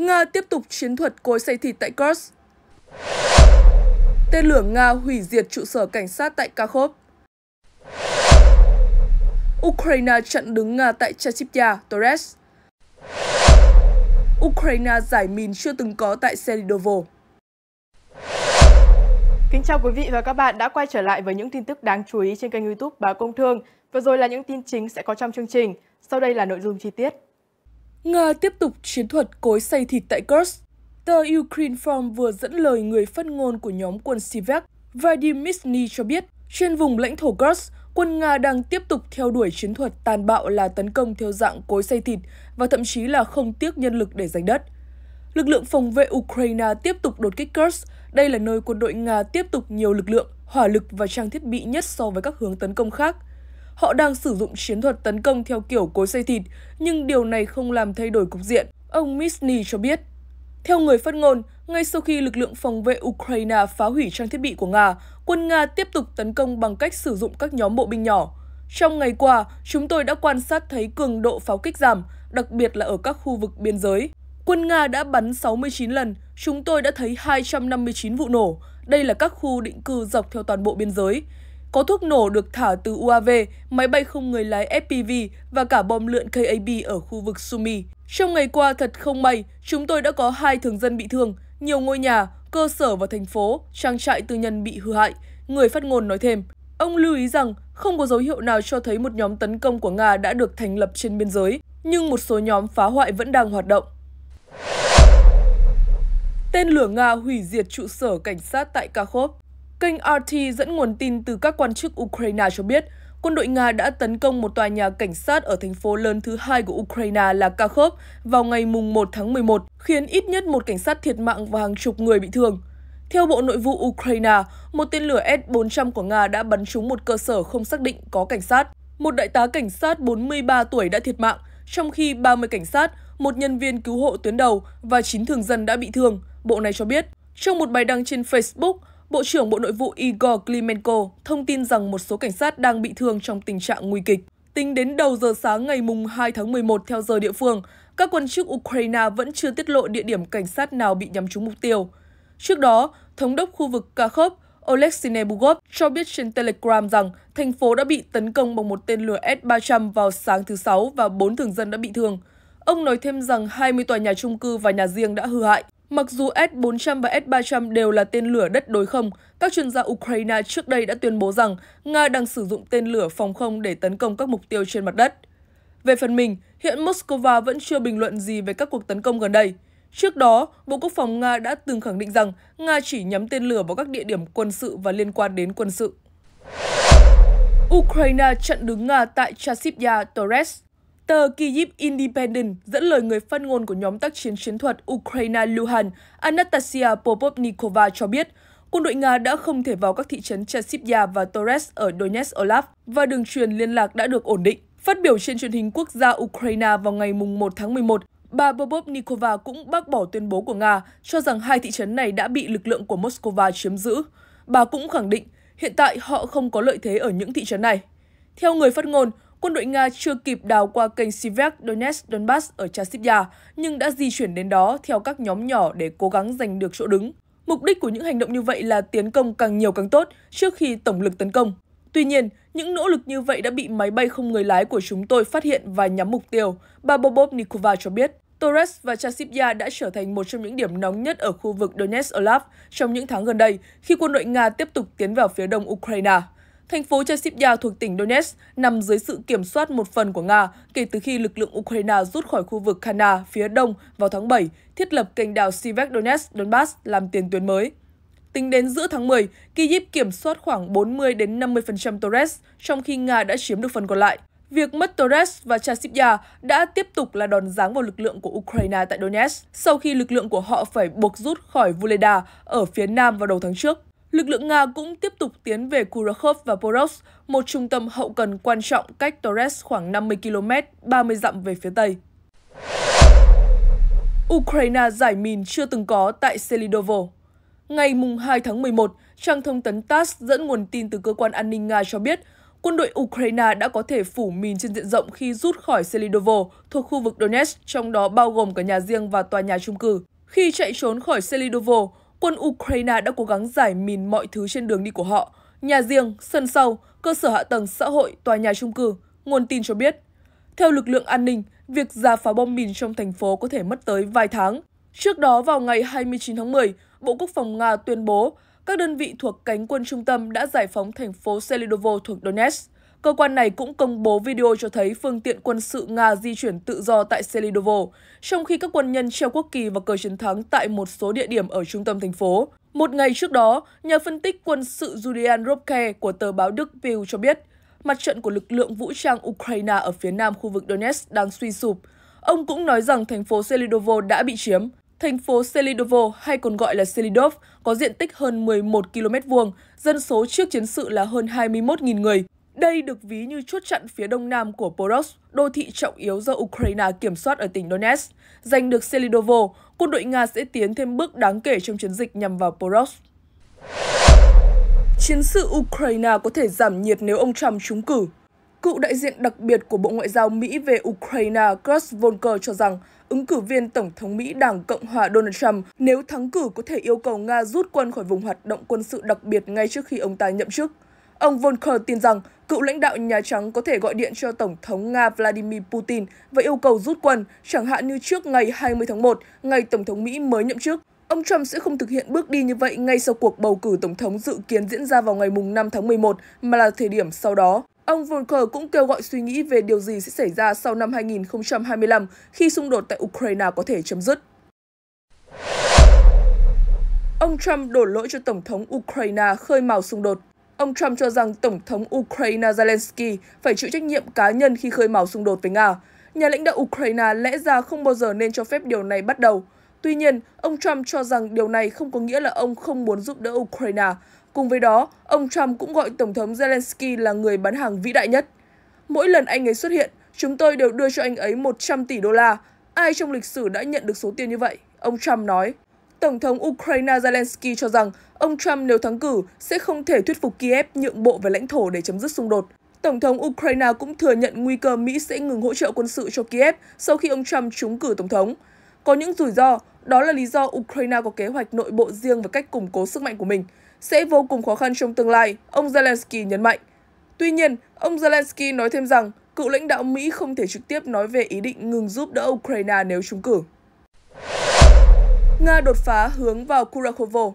Nga tiếp tục chiến thuật cối xây thịt tại Kursk. Tên lửa Nga hủy diệt trụ sở cảnh sát tại Kharkov. Ukraine chặn đứng Nga tại Chachipya, Torres. Ukraine giải mìn chưa từng có tại Selidovo. Kính chào quý vị và các bạn đã quay trở lại với những tin tức đáng chú ý trên kênh youtube Báo Công Thương. Vừa rồi là những tin chính sẽ có trong chương trình. Sau đây là nội dung chi tiết. Nga tiếp tục chiến thuật cối xay thịt tại Kursk. Tờ Ukraine Farm vừa dẫn lời người phát ngôn của nhóm quân Sivak, Vadim Misny cho biết, trên vùng lãnh thổ Kursk, quân Nga đang tiếp tục theo đuổi chiến thuật tàn bạo là tấn công theo dạng cối xay thịt và thậm chí là không tiếc nhân lực để giành đất. Lực lượng phòng vệ Ukraine tiếp tục đột kích Kursk, đây là nơi quân đội Nga tiếp tục nhiều lực lượng, hỏa lực và trang thiết bị nhất so với các hướng tấn công khác – Họ đang sử dụng chiến thuật tấn công theo kiểu cối xây thịt, nhưng điều này không làm thay đổi cục diện, ông Misny cho biết. Theo người phát ngôn, ngay sau khi lực lượng phòng vệ Ukraine phá hủy trang thiết bị của Nga, quân Nga tiếp tục tấn công bằng cách sử dụng các nhóm bộ binh nhỏ. Trong ngày qua, chúng tôi đã quan sát thấy cường độ pháo kích giảm, đặc biệt là ở các khu vực biên giới. Quân Nga đã bắn 69 lần, chúng tôi đã thấy 259 vụ nổ. Đây là các khu định cư dọc theo toàn bộ biên giới. Có thuốc nổ được thả từ UAV, máy bay không người lái FPV và cả bom lượn KAB ở khu vực Sumi. Trong ngày qua thật không may, chúng tôi đã có hai thường dân bị thương, nhiều ngôi nhà, cơ sở và thành phố, trang trại tư nhân bị hư hại, người phát ngôn nói thêm. Ông lưu ý rằng không có dấu hiệu nào cho thấy một nhóm tấn công của Nga đã được thành lập trên biên giới, nhưng một số nhóm phá hoại vẫn đang hoạt động. Tên lửa Nga hủy diệt trụ sở cảnh sát tại Kharkov Kênh RT dẫn nguồn tin từ các quan chức Ukraine cho biết, quân đội Nga đã tấn công một tòa nhà cảnh sát ở thành phố lớn thứ hai của Ukraine là Kharkov vào ngày 1 tháng 11, khiến ít nhất một cảnh sát thiệt mạng và hàng chục người bị thương. Theo Bộ Nội vụ Ukraine, một tên lửa S-400 của Nga đã bắn trúng một cơ sở không xác định có cảnh sát. Một đại tá cảnh sát 43 tuổi đã thiệt mạng, trong khi 30 cảnh sát, một nhân viên cứu hộ tuyến đầu và 9 thường dân đã bị thương, Bộ này cho biết. Trong một bài đăng trên Facebook, Bộ trưởng Bộ Nội vụ Igor Klimenko thông tin rằng một số cảnh sát đang bị thương trong tình trạng nguy kịch. Tính đến đầu giờ sáng ngày 2 tháng 11 theo giờ địa phương, các quân chức Ukraine vẫn chưa tiết lộ địa điểm cảnh sát nào bị nhắm trúng mục tiêu. Trước đó, Thống đốc khu vực Kharkov Oleksine Bugov cho biết trên Telegram rằng thành phố đã bị tấn công bằng một tên lửa S-300 vào sáng thứ Sáu và bốn thường dân đã bị thương. Ông nói thêm rằng 20 tòa nhà chung cư và nhà riêng đã hư hại. Mặc dù S-400 và S-300 đều là tên lửa đất đối không, các chuyên gia Ukraine trước đây đã tuyên bố rằng Nga đang sử dụng tên lửa phòng không để tấn công các mục tiêu trên mặt đất. Về phần mình, hiện Moscow vẫn chưa bình luận gì về các cuộc tấn công gần đây. Trước đó, Bộ Quốc phòng Nga đã từng khẳng định rằng Nga chỉ nhắm tên lửa vào các địa điểm quân sự và liên quan đến quân sự. Ukraine chặn đứng Nga tại Chasivya Torres Tờ Kyiv Independent dẫn lời người phát ngôn của nhóm tác chiến chiến thuật Ukraine Luhan Anastasia Popovnikova cho biết, quân đội Nga đã không thể vào các thị trấn Chasivya và Torres ở Donetsk Olaf và đường truyền liên lạc đã được ổn định. Phát biểu trên truyền hình quốc gia Ukraine vào ngày 1 tháng 11, bà Popovnikova cũng bác bỏ tuyên bố của Nga cho rằng hai thị trấn này đã bị lực lượng của Moscow chiếm giữ. Bà cũng khẳng định hiện tại họ không có lợi thế ở những thị trấn này. Theo người phát ngôn, quân đội Nga chưa kịp đào qua kênh Sivak Donetsk Donbass ở Chasivya, nhưng đã di chuyển đến đó theo các nhóm nhỏ để cố gắng giành được chỗ đứng. Mục đích của những hành động như vậy là tiến công càng nhiều càng tốt trước khi tổng lực tấn công. Tuy nhiên, những nỗ lực như vậy đã bị máy bay không người lái của chúng tôi phát hiện và nhắm mục tiêu, bà Bobov Nikova cho biết. Torres và Chasivya đã trở thành một trong những điểm nóng nhất ở khu vực Donetsk Olaf trong những tháng gần đây khi quân đội Nga tiếp tục tiến vào phía đông Ukraine. Thành phố Chasiv-Yar thuộc tỉnh Donetsk nằm dưới sự kiểm soát một phần của Nga kể từ khi lực lượng Ukraine rút khỏi khu vực Khana phía đông vào tháng 7, thiết lập kênh đảo Sivak Donetsk Donbass làm tiền tuyến mới. Tính đến giữa tháng 10, Kyiv kiểm soát khoảng 40 đến 50% Torres, trong khi Nga đã chiếm được phần còn lại. Việc mất Torres và Chasiv-Yar đã tiếp tục là đòn giáng vào lực lượng của Ukraine tại Donetsk sau khi lực lượng của họ phải buộc rút khỏi Vuleda ở phía nam vào đầu tháng trước. Lực lượng Nga cũng tiếp tục tiến về Kurakhov và Poros, một trung tâm hậu cần quan trọng cách Torres khoảng 50 km, 30 dặm về phía Tây. Ukraine giải mìn chưa từng có tại Selidovo. Ngày 2 tháng 11, trang thông tấn TASS dẫn nguồn tin từ cơ quan an ninh Nga cho biết, quân đội Ukraine đã có thể phủ mìn trên diện rộng khi rút khỏi Selidovo thuộc khu vực Donetsk, trong đó bao gồm cả nhà riêng và tòa nhà chung cư. Khi chạy trốn khỏi Selidovo, quân Ukraine đã cố gắng giải mìn mọi thứ trên đường đi của họ, nhà riêng, sân sau, cơ sở hạ tầng xã hội, tòa nhà trung cư, nguồn tin cho biết. Theo lực lượng an ninh, việc giả phá bom mìn trong thành phố có thể mất tới vài tháng. Trước đó vào ngày 29 tháng 10, Bộ Quốc phòng Nga tuyên bố các đơn vị thuộc cánh quân trung tâm đã giải phóng thành phố Selidovo thuộc Donetsk. Cơ quan này cũng công bố video cho thấy phương tiện quân sự Nga di chuyển tự do tại Selidovo, trong khi các quân nhân treo quốc kỳ và cờ chiến thắng tại một số địa điểm ở trung tâm thành phố. Một ngày trước đó, nhà phân tích quân sự Julian Robke của tờ báo Đức Bild cho biết, mặt trận của lực lượng vũ trang Ukraine ở phía nam khu vực Donetsk đang suy sụp. Ông cũng nói rằng thành phố Selidovo đã bị chiếm. Thành phố Selidovo, hay còn gọi là Selidov, có diện tích hơn 11 km vuông, dân số trước chiến sự là hơn 21.000 người. Đây được ví như chốt chặn phía đông nam của Poros, đô thị trọng yếu do Ukraine kiểm soát ở tỉnh Donetsk. Giành được Selidovo, quân đội Nga sẽ tiến thêm bước đáng kể trong chiến dịch nhằm vào Poros. Chiến sự Ukraine có thể giảm nhiệt nếu ông Trump trúng cử. Cựu đại diện đặc biệt của Bộ Ngoại giao Mỹ về Ukraine Kurt Volker cho rằng ứng cử viên Tổng thống Mỹ Đảng Cộng hòa Donald Trump nếu thắng cử có thể yêu cầu Nga rút quân khỏi vùng hoạt động quân sự đặc biệt ngay trước khi ông ta nhậm chức. Ông Volker tin rằng cựu lãnh đạo Nhà Trắng có thể gọi điện cho Tổng thống Nga Vladimir Putin và yêu cầu rút quân, chẳng hạn như trước ngày 20 tháng 1, ngày Tổng thống Mỹ mới nhậm chức. Ông Trump sẽ không thực hiện bước đi như vậy ngay sau cuộc bầu cử Tổng thống dự kiến diễn ra vào ngày 5 tháng 11, mà là thời điểm sau đó. Ông Volker cũng kêu gọi suy nghĩ về điều gì sẽ xảy ra sau năm 2025 khi xung đột tại Ukraine có thể chấm dứt. Ông Trump đổ lỗi cho Tổng thống Ukraine khơi mào xung đột Ông Trump cho rằng Tổng thống Ukraine Zelensky phải chịu trách nhiệm cá nhân khi khơi mào xung đột với Nga. Nhà lãnh đạo Ukraine lẽ ra không bao giờ nên cho phép điều này bắt đầu. Tuy nhiên, ông Trump cho rằng điều này không có nghĩa là ông không muốn giúp đỡ Ukraine. Cùng với đó, ông Trump cũng gọi Tổng thống Zelensky là người bán hàng vĩ đại nhất. Mỗi lần anh ấy xuất hiện, chúng tôi đều đưa cho anh ấy 100 tỷ đô la. Ai trong lịch sử đã nhận được số tiền như vậy? Ông Trump nói. Tổng thống Ukraine Zelensky cho rằng ông Trump nếu thắng cử sẽ không thể thuyết phục Kiev nhượng bộ về lãnh thổ để chấm dứt xung đột. Tổng thống Ukraine cũng thừa nhận nguy cơ Mỹ sẽ ngừng hỗ trợ quân sự cho Kiev sau khi ông Trump trúng cử tổng thống. Có những rủi ro, đó là lý do Ukraine có kế hoạch nội bộ riêng và cách củng cố sức mạnh của mình. Sẽ vô cùng khó khăn trong tương lai, ông Zelensky nhấn mạnh. Tuy nhiên, ông Zelensky nói thêm rằng cựu lãnh đạo Mỹ không thể trực tiếp nói về ý định ngừng giúp đỡ Ukraine nếu trúng cử. Nga đột phá hướng vào Kurakovo.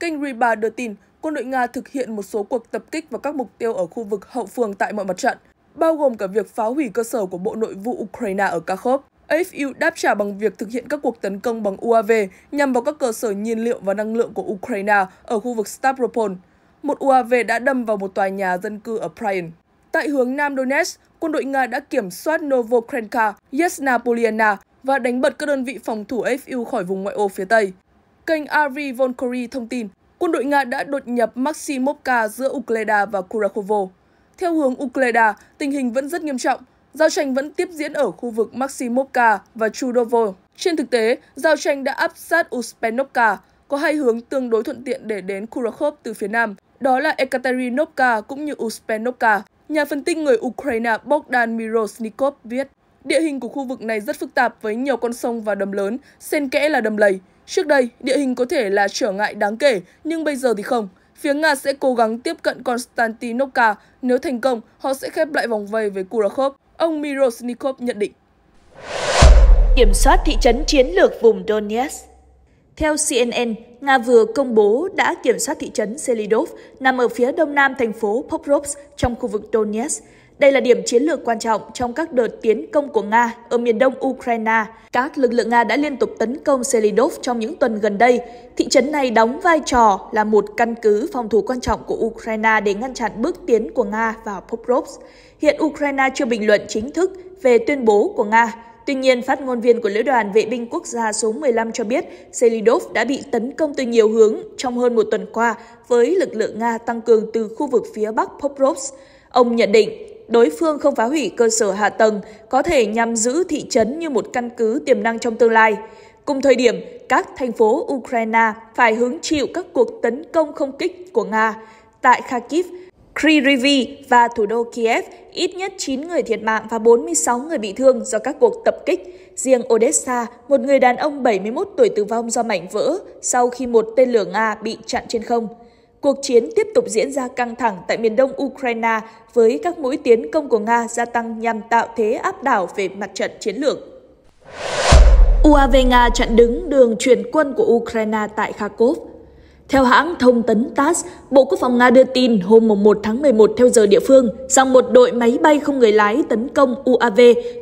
Kênh Riba đưa tin, quân đội Nga thực hiện một số cuộc tập kích vào các mục tiêu ở khu vực hậu phương tại mọi mặt trận, bao gồm cả việc phá hủy cơ sở của Bộ Nội vụ Ukraine ở Kharkov. AFU đáp trả bằng việc thực hiện các cuộc tấn công bằng UAV nhằm vào các cơ sở nhiên liệu và năng lượng của Ukraine ở khu vực Stavropol. Một UAV đã đâm vào một tòa nhà dân cư ở Prion. Tại hướng Nam Donetsk, quân đội Nga đã kiểm soát Novokrenka, Yasna Poliana và đánh bật các đơn vị phòng thủ FU khỏi vùng ngoại ô phía Tây. Kênh Ari Volkory thông tin, quân đội Nga đã đột nhập Maximovka giữa Ukleda và Kurakovo. Theo hướng Ukleda, tình hình vẫn rất nghiêm trọng. Giao tranh vẫn tiếp diễn ở khu vực Maximovka và Chudovo. Trên thực tế, giao tranh đã áp sát Uspenovka, có hai hướng tương đối thuận tiện để đến Kurakhov từ phía nam, đó là Ekaterinivka cũng như Uspenovka. Nhà phân tích người Ukraine Bogdan Mirosnikov viết. Địa hình của khu vực này rất phức tạp với nhiều con sông và đầm lớn, xen kẽ là đầm lầy. Trước đây, địa hình có thể là trở ngại đáng kể, nhưng bây giờ thì không. Phía Nga sẽ cố gắng tiếp cận Konstantinovka. Nếu thành công, họ sẽ khép lại vòng vây với Kurakhov. Ông Mirosnikov nhận định. Kiểm soát thị trấn chiến lược vùng Donetsk Theo CNN, Nga vừa công bố đã kiểm soát thị trấn Selidov nằm ở phía đông nam thành phố Pokrovsk trong khu vực Donetsk. Đây là điểm chiến lược quan trọng trong các đợt tiến công của Nga ở miền đông Ukraine. Các lực lượng Nga đã liên tục tấn công Selidov trong những tuần gần đây. Thị trấn này đóng vai trò là một căn cứ phòng thủ quan trọng của Ukraine để ngăn chặn bước tiến của Nga vào Pokrovsk. Hiện Ukraine chưa bình luận chính thức về tuyên bố của Nga Tuy nhiên, phát ngôn viên của Lữ đoàn Vệ binh Quốc gia số 15 cho biết Selidov đã bị tấn công từ nhiều hướng trong hơn một tuần qua với lực lượng Nga tăng cường từ khu vực phía bắc Pokrovsk. Ông nhận định, đối phương không phá hủy cơ sở hạ tầng, có thể nhằm giữ thị trấn như một căn cứ tiềm năng trong tương lai. Cùng thời điểm, các thành phố Ukraine phải hứng chịu các cuộc tấn công không kích của Nga. Tại Kharkiv, Kryrivi và thủ đô Kiev, ít nhất 9 người thiệt mạng và 46 người bị thương do các cuộc tập kích. Riêng Odessa, một người đàn ông 71 tuổi tử vong do mảnh vỡ sau khi một tên lửa Nga bị chặn trên không. Cuộc chiến tiếp tục diễn ra căng thẳng tại miền đông Ukraine với các mũi tiến công của Nga gia tăng nhằm tạo thế áp đảo về mặt trận chiến lược. UAV Nga chặn đứng đường chuyển quân của Ukraine tại Kharkov – theo hãng thông tấn TASS, Bộ Quốc phòng Nga đưa tin hôm 1 tháng 11 theo giờ địa phương rằng một đội máy bay không người lái tấn công UAV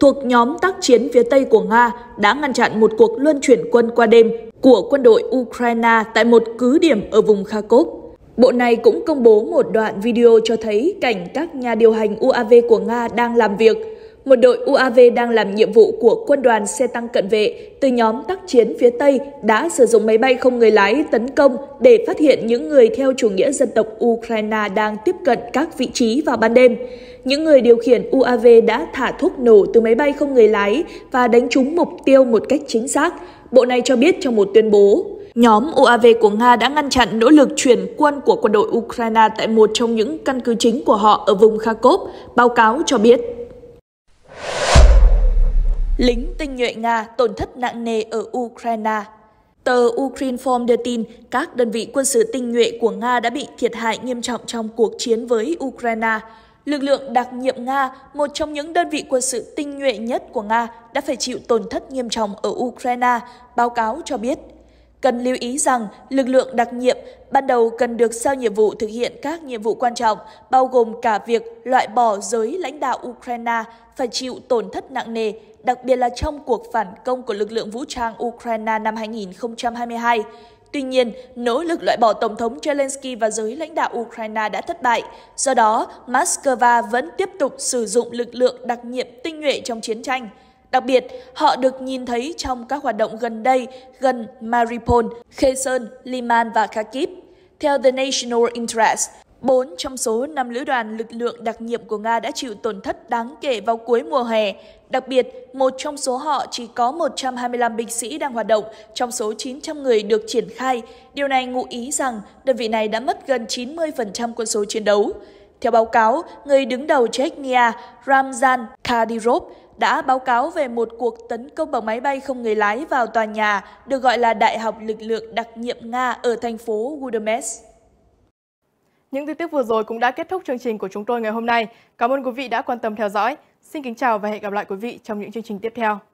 thuộc nhóm tác chiến phía Tây của Nga đã ngăn chặn một cuộc luân chuyển quân qua đêm của quân đội Ukraine tại một cứ điểm ở vùng Kharkov. Bộ này cũng công bố một đoạn video cho thấy cảnh các nhà điều hành UAV của Nga đang làm việc một đội UAV đang làm nhiệm vụ của quân đoàn xe tăng cận vệ từ nhóm tác chiến phía Tây đã sử dụng máy bay không người lái tấn công để phát hiện những người theo chủ nghĩa dân tộc Ukraine đang tiếp cận các vị trí vào ban đêm. Những người điều khiển UAV đã thả thuốc nổ từ máy bay không người lái và đánh trúng mục tiêu một cách chính xác, Bộ này cho biết trong một tuyên bố. Nhóm UAV của Nga đã ngăn chặn nỗ lực chuyển quân của quân đội Ukraine tại một trong những căn cứ chính của họ ở vùng Kharkov, báo cáo cho biết lính tinh nhuệ Nga tổn thất nặng nề ở Ukraine. Tờ Ukrinform đưa tin các đơn vị quân sự tinh nhuệ của Nga đã bị thiệt hại nghiêm trọng trong cuộc chiến với Ukraine. Lực lượng đặc nhiệm Nga, một trong những đơn vị quân sự tinh nhuệ nhất của Nga, đã phải chịu tổn thất nghiêm trọng ở Ukraine, báo cáo cho biết. Cần lưu ý rằng lực lượng đặc nhiệm ban đầu cần được giao nhiệm vụ thực hiện các nhiệm vụ quan trọng, bao gồm cả việc loại bỏ giới lãnh đạo Ukraine phải chịu tổn thất nặng nề, đặc biệt là trong cuộc phản công của lực lượng vũ trang Ukraine năm 2022. Tuy nhiên, nỗ lực loại bỏ Tổng thống Zelensky và giới lãnh đạo Ukraine đã thất bại. Do đó, Moscow vẫn tiếp tục sử dụng lực lượng đặc nhiệm tinh nhuệ trong chiến tranh – Đặc biệt, họ được nhìn thấy trong các hoạt động gần đây gần Mariupol, Kherson, Liman và Kharkiv. Theo The National Interest, 4 trong số 5 lữ đoàn lực lượng đặc nhiệm của Nga đã chịu tổn thất đáng kể vào cuối mùa hè. Đặc biệt, một trong số họ chỉ có 125 binh sĩ đang hoạt động trong số 900 người được triển khai. Điều này ngụ ý rằng đơn vị này đã mất gần 90% quân số chiến đấu. Theo báo cáo, người đứng đầu Chechnya Ramzan Kadyrov đã báo cáo về một cuộc tấn công bằng máy bay không người lái vào tòa nhà được gọi là Đại học Lực lượng đặc nhiệm Nga ở thành phố Gudemes. Những tin tức vừa rồi cũng đã kết thúc chương trình của chúng tôi ngày hôm nay. Cảm ơn quý vị đã quan tâm theo dõi. Xin kính chào và hẹn gặp lại quý vị trong những chương trình tiếp theo.